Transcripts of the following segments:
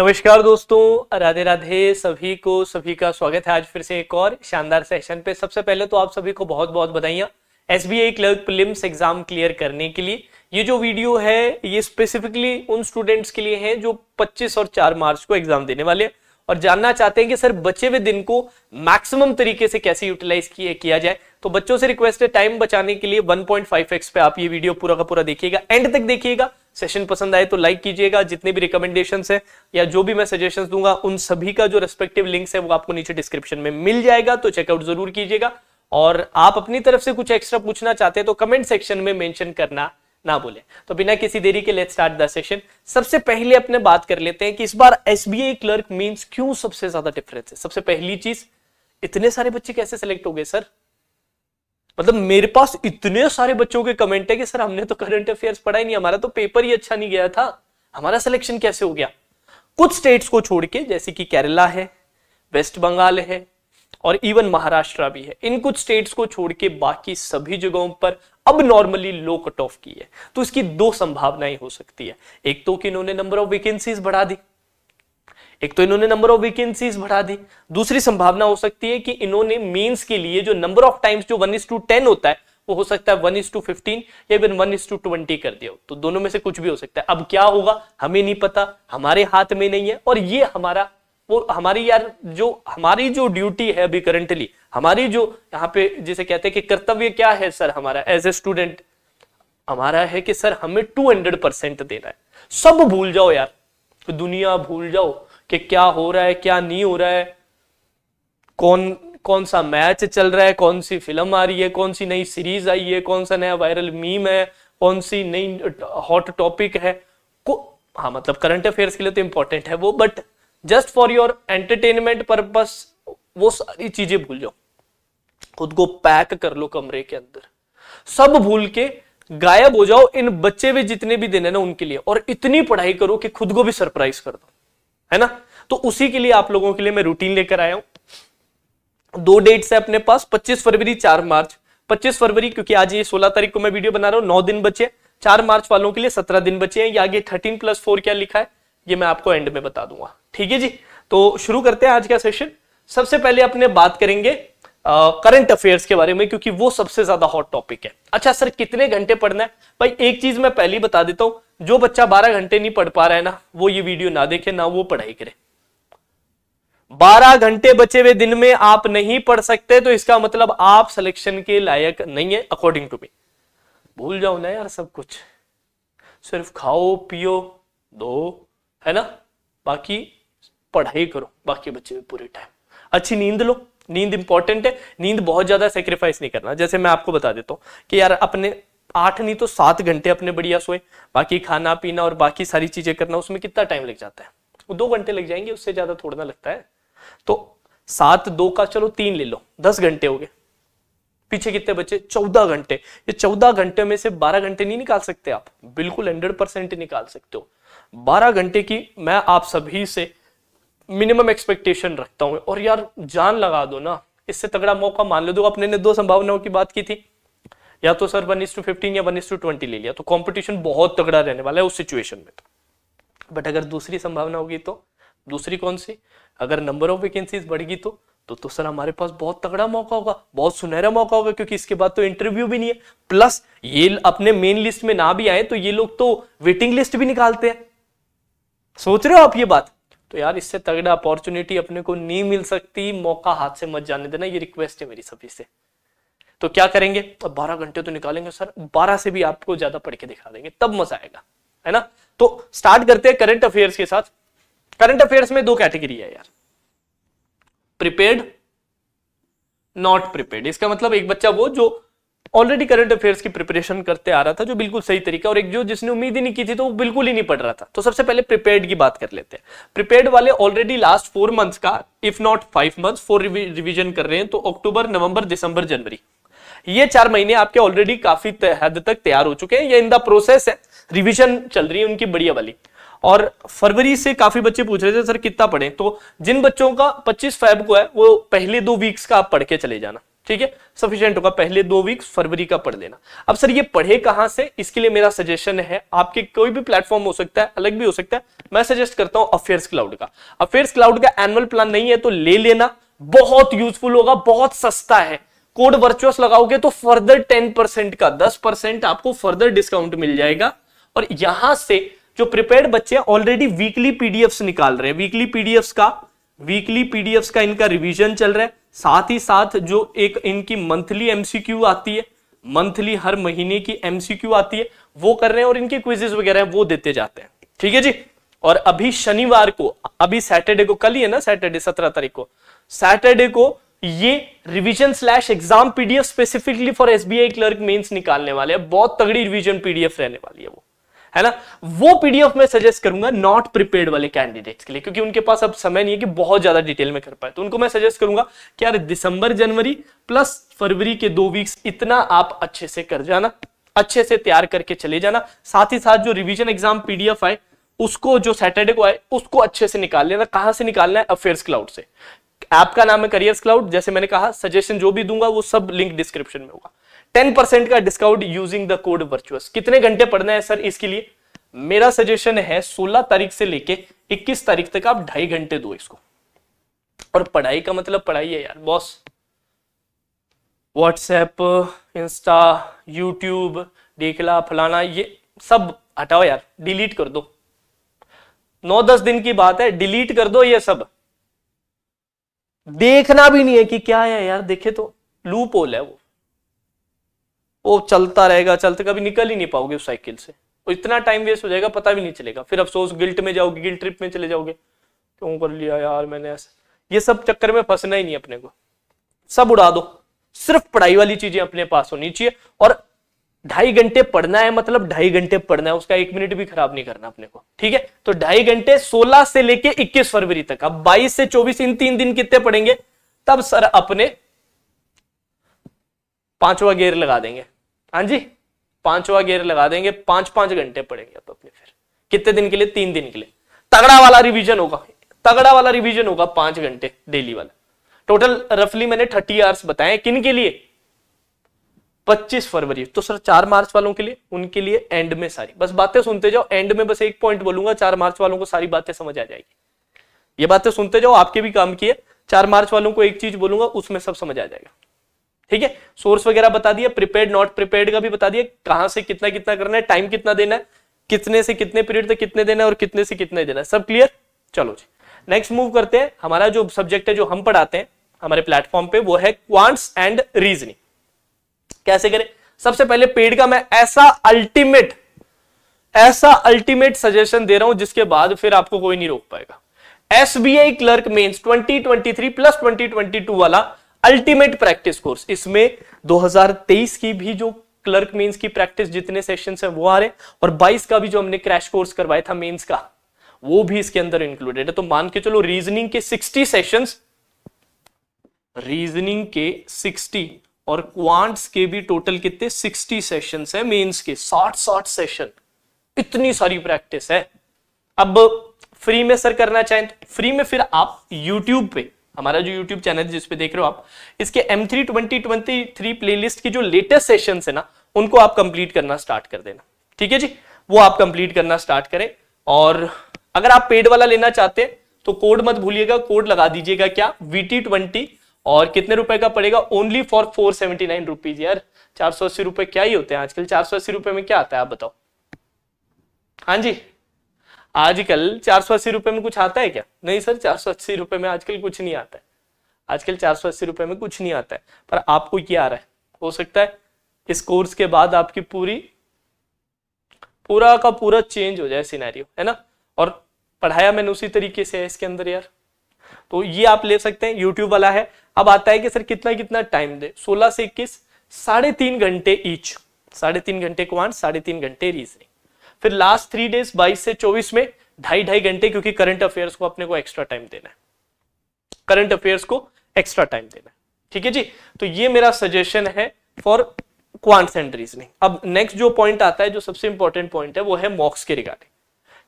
नमस्कार दोस्तों राधे राधे सभी को सभी का स्वागत है आज फिर से एक और शानदार सेशन पे सबसे पहले तो आप सभी को बहुत बहुत बधाइयाँ S B I clerk prelims exam clear करने के लिए ये जो वीडियो है ये स्पेसिफिकली उन स्टूडेंट्स के लिए है जो 25 और 4 मार्च को एग्जाम देने वाले हैं और जानना चाहते हैं कि सर बचे हुए दिन को मैक्सिमम तरीके से कैसे यूटिलाइज किया जाए तो बच्चों से रिक्वेस्ट है टाइम बचाने के लिए 1.5x पे आप ये वीडियो पूरा का पूरा देखिएगा एंड तक देखिएगा सेशन पसंद आए तो लाइक कीजिएगा जितने भी रिकमेंडेशन है या जो भी मैं सजेशन दूंगा उन सभी का जो रेस्पेक्टिव लिंक्स है वो आपको नीचे डिस्क्रिप्शन में मिल जाएगा तो चेकआउट जरूर कीजिएगा और आप अपनी तरफ से कुछ एक्स्ट्रा पूछना चाहते हैं तो कमेंट सेक्शन में मेंशन करना ना बोले तो बिना किसी देरी के लेट स्टार्ट द सेशन सबसे पहले अपने बात कर लेते हैं कि इस बार एस क्लर्क मीन्स क्यों सबसे ज्यादा डिफरेंस है सबसे पहली चीज इतने सारे बच्चे कैसे सिलेक्ट हो गए सर मतलब मेरे पास इतने सारे बच्चों के कमेंट है कि सर हमने तो करंट अफेयर्स पढ़ा ही नहीं हमारा तो पेपर ही अच्छा नहीं गया था हमारा सिलेक्शन कैसे हो गया कुछ स्टेट्स को छोड़ के जैसे कि केरला है वेस्ट बंगाल है और इवन महाराष्ट्र भी है इन कुछ स्टेट्स को छोड़ के बाकी सभी जगहों पर अब नॉर्मली लो कट ऑफ की है तो इसकी दो संभावनाएं हो सकती है एक तो कि इन्होंने नंबर ऑफ वैकेंसीज बढ़ा दी एक तो इन्होंने नंबर ऑफ वैकेंसीज बढ़ा दी दूसरी संभावना हो सकती है कि इन्होंने मीन्स के लिए जो नंबर ऑफ टाइम्स जो वन इज टू टेन होता है वो हो सकता है वन इज टू फिफ्टीन या फिर वन इज टू ट्वेंटी कर दिया तो दोनों में से कुछ भी हो सकता है अब क्या होगा हमें नहीं पता हमारे हाथ में नहीं है और ये हमारा वो हमारी यार जो हमारी जो ड्यूटी है अभी करंटली हमारी जो यहाँ पे जिसे कहते हैं कि कर्तव्य क्या है सर हमारा एज ए स्टूडेंट हमारा है कि सर हमें टू हंड्रेड परसेंट देना है सब भूल जाओ यार दुनिया भूल जाओ कि क्या हो रहा है क्या नहीं हो रहा है कौन कौन सा मैच चल रहा है कौन सी फिल्म आ रही है कौन सी नई सीरीज आई है कौन सा नया वायरल मीम है कौन सी नई हॉट टॉपिक है को हाँ मतलब करंट अफेयर्स के लिए तो इंपॉर्टेंट है वो but just for your entertainment purpose वो सारी चीजें भूल जाओ खुद को पैक कर लो कमरे के अंदर सब भूल के गायब हो जाओ इन बच्चे भी जितने भी दिन है ना उनके लिए और इतनी पढ़ाई करो कि खुद को भी सरप्राइज कर दो है ना तो उसी के लिए आप लोगों के लिए मैं रूटीन लेकर आया हूं दो डेट्स है अपने पास 25 फरवरी 4 मार्च 25 फरवरी क्योंकि आज ये 16 तारीख को मैं वीडियो बना रहा हूं नौ दिन बचे चार मार्च वालों के लिए सत्रह दिन बचे हैं ये आगे थर्टीन प्लस फोर क्या लिखा है ये मैं आपको एंड में बता दूंगा ठीक है जी तो शुरू करते हैं आज का सेशन सबसे पहले अपने बात करेंगे करंट अफेयर्स के बारे में क्योंकि वो सबसे ज्यादा हॉट टॉपिक है अच्छा सर कितने घंटे पढ़ना है भाई एक चीज मैं पहली बता देता हूं जो बच्चा बारह घंटे नहीं पढ़ पा रहा है ना वो ये वीडियो ना देखे ना वो पढ़ाई करे बारह घंटे बचे हुए दिन में आप नहीं पढ़ सकते तो इसका मतलब आप सिलेक्शन के लायक नहीं है अकॉर्डिंग टू मी भूल जाओ ना यार सब कुछ सिर्फ खाओ पियो दो है ना बाकी पढ़ाई करो बाकी बच्चे पूरे टाइम अच्छी नींद लो नींद इंपॉर्टेंट है नींद बहुत ज्यादा सेक्रीफाइस नहीं करना जैसे मैं आपको बता देता हूँ कि यार अपने आठ नहीं तो सात घंटे अपने बढ़िया सोए बाकी खाना पीना और बाकी सारी चीजें करना उसमें कितना टाइम लग जाता है वो दो घंटे लग जाएंगे उससे ज्यादा थोड़ा ना लगता है तो सात दो का चलो तीन ले लो दस घंटे हो गए पीछे कितने बचे चौदह घंटे ये चौदह घंटे में से बारह घंटे नहीं निकाल सकते आप बिल्कुल हंड्रेड परसेंट निकाल सकते हो बारह घंटे की मैं आप सभी से मिनिमम एक्सपेक्टेशन रखता हूँ और यार जान लगा दो ना इससे तगड़ा मौका मान लो दो अपने ने दो संभावनाओं की बात की थी या तो सर वन टू फिफ्टीन या वन टू ट्वेंटी ले लिया तो कॉम्पिटिशन बहुत तगड़ा रहने वाला है उस सिचुएशन में तो बट अगर दूसरी संभावना होगी तो दूसरी कौन सी अगर नंबर ऑफ वैकेंसीज बढ़ेगी तो तो तो सर हमारे पास बहुत तगड़ा मौका होगा बहुत सुनहरा मौका होगा क्योंकि इसके बाद तो इंटरव्यू भी नहीं है प्लस ये अपने मेन लिस्ट में ना भी आए तो ये लोग तो वेटिंग लिस्ट भी निकालते हैं सोच रहे हो आप ये बात तो यार इससे तगड़ा अपॉर्चुनिटी अपने को नहीं मिल सकती मौका हाथ से मत जाने देना ये रिक्वेस्ट है मेरी सभी से तो क्या करेंगे अब बारह घंटे तो निकालेंगे सर बारह से भी आपको ज्यादा पढ़ के दिखा देंगे तब मजा आएगा है ना तो स्टार्ट करते हैं करंट अफेयर्स के साथ करंट अफेयर्स में दो कैटेगरी है यार प्रिपेड नॉट प्रिपेड इसका मतलब एक बच्चा वो जो ऑलरेडी करंट अफेयर्स की प्रिपरेशन करते आ रहा था जो बिल्कुल सही तरीका और एक जो जिसने उम्मीद ही नहीं की थी तो वो बिल्कुल ही नहीं पढ़ रहा था तो सबसे पहले प्रिपेयर्ड की बात कर लेते हैं प्रिपेयर्ड वाले ऑलरेडी लास्ट फोर मंथ्स का if not five months for revision कर रहे हैं तो अक्टूबर नवंबर दिसंबर जनवरी ये चार महीने आपके ऑलरेडी काफी हद तक तैयार हो चुके हैं ये इन द प्रोसेस है रिविजन चल रही है उनकी बढ़िया वाली और फरवरी से काफी बच्चे पूछ रहे थे सर कितना पढ़े तो जिन बच्चों का 25 फैब को है वो पहले दो वीक्स का आप पढ़ के चले जाना ठीक है सफिशियंट होगा पहले दो वीक फरवरी का पढ़ लेना अब सर ये पढ़े कहां से इसके लिए मेरा सजेशन है आपके कोई भी प्लेटफॉर्म हो सकता है अलग भी हो सकता है मैं सजेस्ट करता हूं अफेयर्स क्लाउड का अफेयर्स क्लाउड का एनुअल प्लान नहीं है तो ले लेना बहुत यूजफुल होगा बहुत सस्ता है कोड वर्चुअस लगाओगे तो फर्दर टेन परसेंट का दस परसेंट आपको फर्दर डिस्काउंट मिल जाएगा और यहां से जो प्रिपेयर बच्चे ऑलरेडी वीकली पीडीएफ निकाल रहे हैं वीकली पीडीएफ का वीकली पीडीएफ का इनका रिविजन चल रहा है साथ ही साथ जो एक इनकी मंथली एमसीक्यू आती है मंथली हर महीने की एमसीक्यू आती है वो कर रहे हैं और इनके क्विजेस वगैरह वो देते जाते हैं ठीक है जी और अभी शनिवार को अभी सैटरडे को कल ही है ना सैटरडे सत्रह तारीख को सैटरडे को ये revision slash exam PDF specifically for SBI clerk mains निकालने वाले हैं बहुत तगड़ी रिवीजन पीडीएफ रहने वाली है वो है ना वो पीडीएफ में सजेस्ट करूंगा नॉट प्रिपेयर्ड वाले कैंडिडेट्स के लिए क्योंकि उनके पास अब समय नहीं है कि बहुत ज्यादा डिटेल में कर पाए तो उनको मैं सजेस्ट करूंगा कि यार दिसंबर जनवरी प्लस फरवरी के दो वीक्स इतना आप अच्छे से कर जाना अच्छे से तैयार करके चले जाना साथ ही साथ जो रिविजन एग्जाम पीडीएफ आए उसको जो सैटरडे को आए उसको अच्छे से निकाल लेना कहां से निकालना है अफेयर्स क्लाउड से ऐप का नाम है करियर्स क्लाउड जैसे मैंने कहा सजेशन जो भी दूंगा वो सब लिंक डिस्क्रिप्शन में होगा टेन परसेंट का discount using the code virtuous कितने घंटे पढ़ना है सर इसके लिए मेरा सजेशन है 16 तारीख से लेके 21 तारीख तक आप ढाई घंटे दो इसको और पढ़ाई का मतलब पढ़ाई है यार बॉस व्हाट्सएप इंस्टा यूट्यूब देखला फलाना ये सब हटाओ यार डिलीट कर दो नौ दस दिन की बात है डिलीट कर दो ये सब देखना भी नहीं है कि क्या है यार देखे तो लूप होल है वो वो चलता रहेगा चलते कभी निकल ही नहीं पाओगे उस साइकिल से और इतना टाइम वेस्ट हो जाएगा पता भी नहीं चलेगा फिर अफसोस गिल्ट में जाओगे गिल्ट ट्रिप में चले जाओगे क्यों कर लिया यार मैंने ऐसा ये सब चक्कर में फंसना ही नहीं अपने को सब उड़ा दो सिर्फ पढ़ाई वाली चीजें अपने पास होनी चाहिए और ढाई घंटे पढ़ना है मतलब ढाई घंटे पढ़ना है उसका एक मिनट भी खराब नहीं करना अपने को ठीक है तो ढाई घंटे 16 से लेके 21 फरवरी तक अब 22 से 24 इन तीन दिन कितने पढ़ेंगे तब सर अपने पांचवा गेयर लगा देंगे हाँ जी पांचवा गेयर लगा देंगे पांच पांच घंटे पड़ेंगे आप अपने फिर कितने दिन के लिए तीन दिन के लिए तगड़ा वाला रिविजन होगा तगड़ा वाला रिविजन होगा पांच घंटे डेली वाला टोटल रफली मैंने थर्टी आवर्स बताए किन के लिए पच्चीस फरवरी तो सर चार मार्च वालों के लिए उनके लिए एंड में सारी बस बातें सुनते जाओ एंड में बस एक पॉइंट बोलूंगा चार मार्च वालों को सारी बातें समझ आ जाएगी ये बातें सुनते जाओ आपके भी काम की है चार मार्च वालों को एक चीज बोलूंगा उसमें सब समझ आ जाएगा ठीक है सोर्स वगैरह बता दिया प्रिपेड नॉट प्रिपेड का भी बता दिया कहां से कितना कितना करना है टाइम कितना देना है कितने से कितने पीरियड तक कितने देना है और कितने से कितने देना है सब क्लियर चलो जी नेक्स्ट मूव करते हैं हमारा जो सब्जेक्ट है जो हम पढ़ाते हैं हमारे प्लेटफॉर्म पे वो है क्वांट्स एंड रीजनिंग कैसे करें सबसे पहले पेड का मैं ऐसा अल्टीमेट ऐसा अल्टीमेट सजेशन दे रहा हूं जिसके बाद फिर आपको कोई नहीं रोक पाएगा एसबीआई क्लर्क मेंस 2023 प्लस 2022 वाला अल्टीमेट प्रैक्टिस कोर्स इसमें 2023 की भी जो क्लर्क मेंस की प्रैक्टिस जितने सेशन है वो आ रहे और 22 का भी जो हमने क्रैश कोर्स करवाया था मेंस का वो भी इसके अंदर इंक्लूडेड है तो मान के चलो रीजनिंग के 60 सेशंस रीजनिंग के 60 और क्वांट्स के भी टोटल कितने 60 सेशंस है मेंस के साठ साठ सेशन इतनी सारी प्रैक्टिस है अब फ्री में सर करना चाहें तो फ्री में फिर आप यूट्यूब पे हमारा जो YouTube चैनल जिस पे देख रहे हो आप इसके M3 2023 प्लेलिस्ट की जो लेटेस्ट सेशन है ना उनको आप कंप्लीट करना स्टार्ट कर देना ठीक है जी वो आप कंप्लीट करना स्टार्ट करें और अगर आप पेड वाला लेना चाहते हैं तो कोड मत भूलिएगा कोड लगा दीजिएगा क्या VT20 और कितने रुपए का पड़ेगा only for four seventy nine rupees यार चार सौ अस्सी रुपए क्या ही होते हैं आजकल चार सौ अस्सी रुपए में क्या आता है आप बताओ हाँ जी आजकल चार सौ अस्सी रुपए में कुछ आता है क्या नहीं सर चार सौ अस्सी रुपए में आजकल कुछ नहीं आता है आजकल चार सौ अस्सी रुपए में कुछ नहीं आता है पर आपको क्या आ रहा है हो सकता है इस कोर्स के बाद आपकी पूरी पूरा का पूरा चेंज हो जाए सिनेरियो है ना और पढ़ाया मैंने उसी तरीके से है इसके अंदर यार तो ये आप ले सकते हैं यूट्यूब वाला है अब आता है कि सर कितना कितना टाइम दे सोलह से इक्कीस साढ़े तीन घंटे ईच साढ़े तीन घंटे कुआन साढ़े तीन घंटे रीजनिंग फिर लास्ट थ्री डेज बाईस से चौबीस में ढाई ढाई घंटे क्योंकि करंट अफेयर्स को अपने को एक्स्ट्रा टाइम देना है करंट अफेयर्स को एक्स्ट्रा टाइम देना है ठीक है जी तो ये मेरा सजेशन है फॉर क्वांट्स एंड रीजनिंग अब नेक्स्ट जो पॉइंट आता है जो सबसे इंपॉर्टेंट पॉइंट है वो है मॉक्स के रिगार्डिंग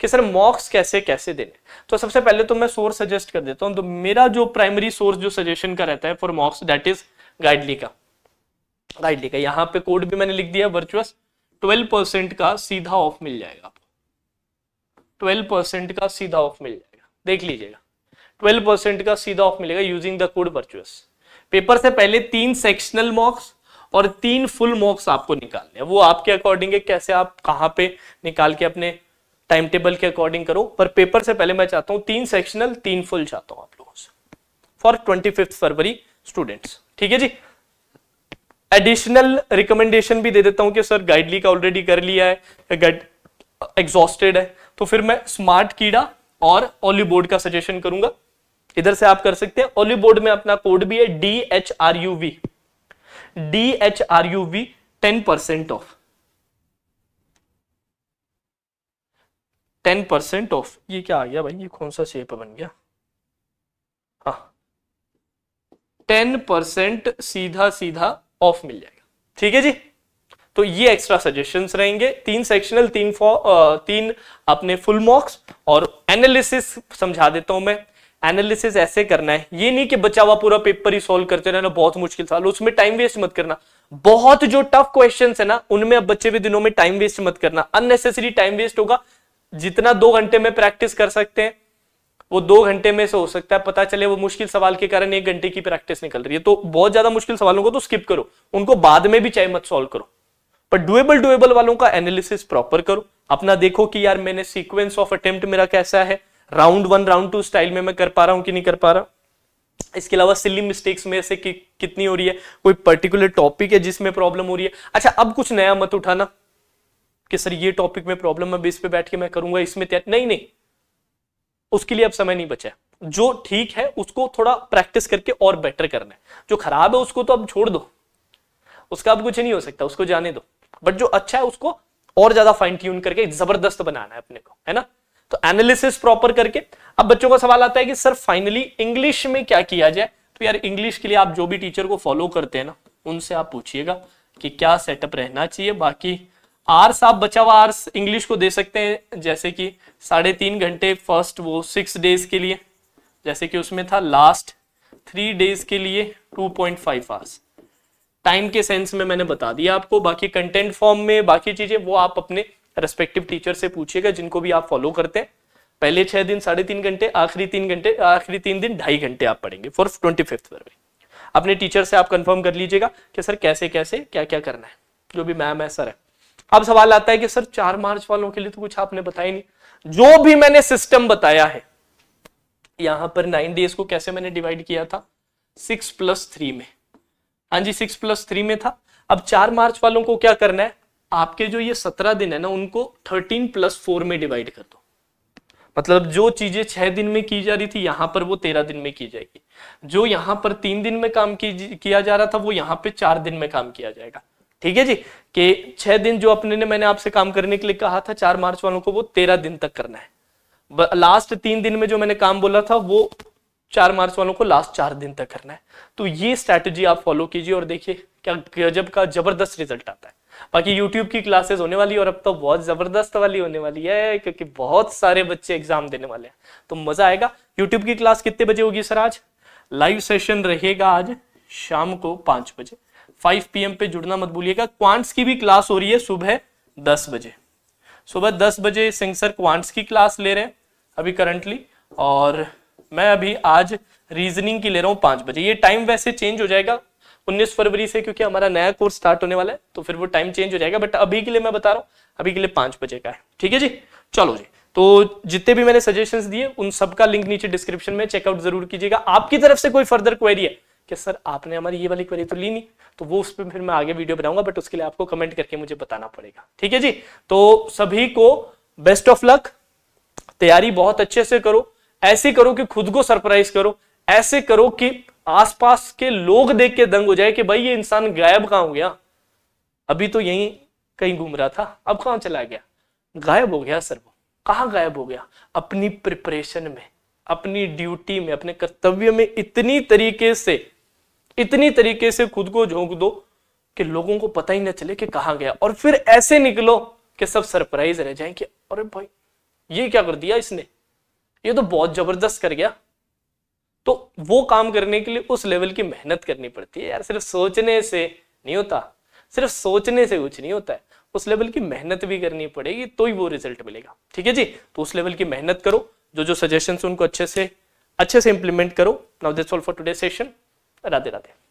कि सर मॉक्स कैसे कैसे देने तो सबसे पहले तो मैं सोर्स सजेस्ट कर देता हूं तो मेरा जो प्राइमरी सोर्स जो सजेशन का रहता है for mocks that is Guidely का गाइडली का यहाँ पे कोड भी मैंने लिख दिया वर्चुअस ट्वेल्व परसेंट का सीधा ऑफ मिल जाएगा आपको ट्वेल्व परसेंट का सीधा ऑफ मिल जाएगा देख लीजिएगा ट्वेल्व परसेंट का सीधा ऑफ मिलेगा using the code virtuous paper से पहले तीन सेक्शनल मॉक्स और तीन फुल मॉक्स आपको निकालने हैं वो आपके अकॉर्डिंग है कैसे आप कहां पे निकाल के अपने टाइम टेबल के अकॉर्डिंग करो पर पेपर से पहले मैं चाहता हूं तीन सेक्शनल तीन फुल चाहता हूं आप लोगों से for twenty fifth February students ठीक है जी एडिशनल रिकमेंडेशन भी दे देता हूं कि सर गाइडली का ऑलरेडी कर लिया है गाइड एग्जॉस्टेड है तो फिर मैं स्मार्ट कीड़ा और ओली बोर्ड का सजेशन करूंगा इधर से आप कर सकते हैं ओली बोर्ड में अपना कोड भी है D H R U V D H R U V ten percent off ten percent off ये क्या आ गया भाई ये कौन सा शेप बन गया हा टेन परसेंट सीधा सीधा ऑफ मिल जाएगा ठीक है जी तो ये एक्स्ट्रा सजेशंस रहेंगे तीन सेक्शनल तीन आ, तीन अपने फुल मॉक्स और एनालिसिस समझा देता हूं मैं एनालिसिस ऐसे करना है ये नहीं कि बचा हुआ पूरा पेपर ही सॉल्व करते रहना बहुत मुश्किल सवाल उसमें टाइम वेस्ट मत करना बहुत जो टफ क्वेश्चन है ना उनमें अब बच्चे भी दिनों में टाइम वेस्ट मत करना अननेसेसरी टाइम वेस्ट होगा जितना दो घंटे में प्रैक्टिस कर सकते हैं वो दो घंटे में से हो सकता है पता चले वो मुश्किल सवाल के कारण एक घंटे की प्रैक्टिस निकल रही है तो बहुत ज्यादा मुश्किल सवालों को तो स्किप करो उनको बाद में भी चाहे मत सॉल्व करो पर डुएबल डुएबल वालों का एनालिसिस प्रॉपर करो अपना देखो कि यार मैंने सीक्वेंस ऑफ अटेम्प्ट मेरा कैसा है round one round two style में मैं कर पा रहा हूं कि नहीं कर पा रहा इसके अलावा सिली मिस्टेक्स में से कि, कितनी हो रही है कोई पर्टिकुलर टॉपिक है जिसमें प्रॉब्लम हो रही है अच्छा अब कुछ नया मत उठाना कि सर ये टॉपिक में प्रॉब्लम है बेस पे बैठ के मैं करूंगा इसमें नहीं नहीं उसके लिए अब समय नहीं बचा जो ठीक है उसको थोड़ा प्रैक्टिस करके और बेटर करना है जो खराब है उसको तो अब छोड़ दो उसका अब कुछ नहीं हो सकता उसको जाने दो बट जो अच्छा है उसको और ज्यादा फाइन ट्यून करके जबरदस्त बनाना है अपने को है ना तो एनालिसिस प्रॉपर करके अब बच्चों का सवाल आता है कि सर फाइनली इंग्लिश में क्या किया जाए तो यार इंग्लिश के लिए आप जो भी टीचर को फॉलो करते हैं ना उनसे आप पूछिएगा कि क्या सेटअप रहना चाहिए बाकी आर्स आप बचा हुआ आर्स इंग्लिश को दे सकते हैं जैसे कि साढ़े तीन घंटे फर्स्ट वो सिक्स डेज के लिए जैसे कि उसमें था लास्ट थ्री डेज के लिए two point five hours time के सेंस में मैंने बता दिया आपको बाकी कंटेंट फॉर्म में बाकी चीजें वो आप अपने रेस्पेक्टिव टीचर से पूछिएगा जिनको भी आप फॉलो करते हैं पहले छह दिन साढ़े तीन घंटे आखिरी तीन घंटे आखिरी तीन दिन ढाई घंटे आप पढ़ेंगे फॉर ट्वेंटी फिफ्थ अपने टीचर से आप कंफर्म कर लीजिएगा कि सर कैसे कैसे क्या क्या करना है जो भी मैम है सर है अब सवाल आता है कि सर चार मार्च वालों के लिए तो कुछ आपने बताया नहीं जो भी मैंने सिस्टम बताया है यहां पर नाइन डेज को कैसे मैंने डिवाइड किया था सिक्स प्लस थ्री में हाँ जी सिक्स प्लस थ्री में था अब चार मार्च वालों को क्या करना है आपके जो ये सत्रह दिन है ना उनको थर्टीन प्लस फोर में डिवाइड कर दो मतलब जो चीजें छह दिन में की जा रही थी यहां पर वो तेरह दिन में की जाएगी जो यहां पर तीन दिन में काम किया जा रहा था वो यहां पर चार दिन में काम किया जाएगा ठीक है जी कि छह दिन जो अपने ने मैंने आपसे काम करने के लिए कहा था चार मार्च वालों को वो तेरह दिन तक करना है लास्ट तीन दिन में जो मैंने काम बोला था वो चार मार्च वालों को लास्ट चार दिन तक करना है तो ये स्ट्रैटेजी आप फॉलो कीजिए और देखिए क्या गजब का जबरदस्त रिजल्ट आता है बाकी यूट्यूब की क्लासेस होने वाली और अब तो बहुत जबरदस्त वाली होने वाली है क्योंकि बहुत सारे बच्चे एग्जाम देने वाले हैं तो मजा आएगा यूट्यूब की क्लास कितने बजे होगी सर आज लाइव सेशन रहेगा आज शाम को पांच बजे फाइव पी पे जुड़ना मत भूलिएगा क्वांट्स की भी क्लास हो रही है सुबह दस बजे सुबह दस बजे सिंह सर क्वांट्स की क्लास ले रहे हैं अभी करंटली और मैं अभी आज रीजनिंग की ले रहा हूँ पांच बजे ये टाइम वैसे चेंज हो जाएगा 19 फरवरी से क्योंकि हमारा नया कोर्स स्टार्ट होने वाला है तो फिर वो टाइम चेंज हो जाएगा बट अभी के लिए मैं बता रहा हूँ अभी के लिए पांच बजे का है ठीक है जी चलो जी तो जितने भी मैंने सजेशंस दिए उन सबका लिंक नीचे डिस्क्रिप्शन में चेकआउट जरूर कीजिएगा आपकी तरफ से कोई फर्दर क्वेरी है कि सर आपने हमारी ये वाली क्वेरी तो ली नहीं तो वो उस पर फिर मैं आगे वीडियो बनाऊंगा बट उसके लिए आपको कमेंट करके मुझे बताना पड़ेगा ठीक है जी तो सभी को बेस्ट ऑफ लक तैयारी बहुत अच्छे से करो ऐसे करो कि खुद को सरप्राइज करो ऐसे करो कि आसपास के लोग देख के दंग हो जाए कि भाई ये इंसान गायब कहां हो गया अभी तो यहीं कहीं घूम रहा था अब कहां चला गया गायब हो गया सर वो कहा गायब हो गया अपनी प्रिपरेशन में अपनी ड्यूटी में अपने कर्तव्य में इतनी तरीके से इतनी तरीके से खुद को झोंक दो कि लोगों को पता ही ना चले कि कहा गया और फिर ऐसे निकलो कि सब सरप्राइज रह जाए कि अरे भाई ये क्या कर दिया इसने ये तो बहुत जबरदस्त कर गया तो वो काम करने के लिए उस लेवल की मेहनत करनी पड़ती है यार सिर्फ सोचने से नहीं होता सिर्फ सोचने से कुछ नहीं होता है उस लेवल की मेहनत भी करनी पड़ेगी तो ही वो रिजल्ट मिलेगा ठीक है जी तो उस लेवल की मेहनत करो जो जो सजेशन उनको अच्छे से अच्छे से इंप्लीमेंट करो now this all for today session Radhe Radhe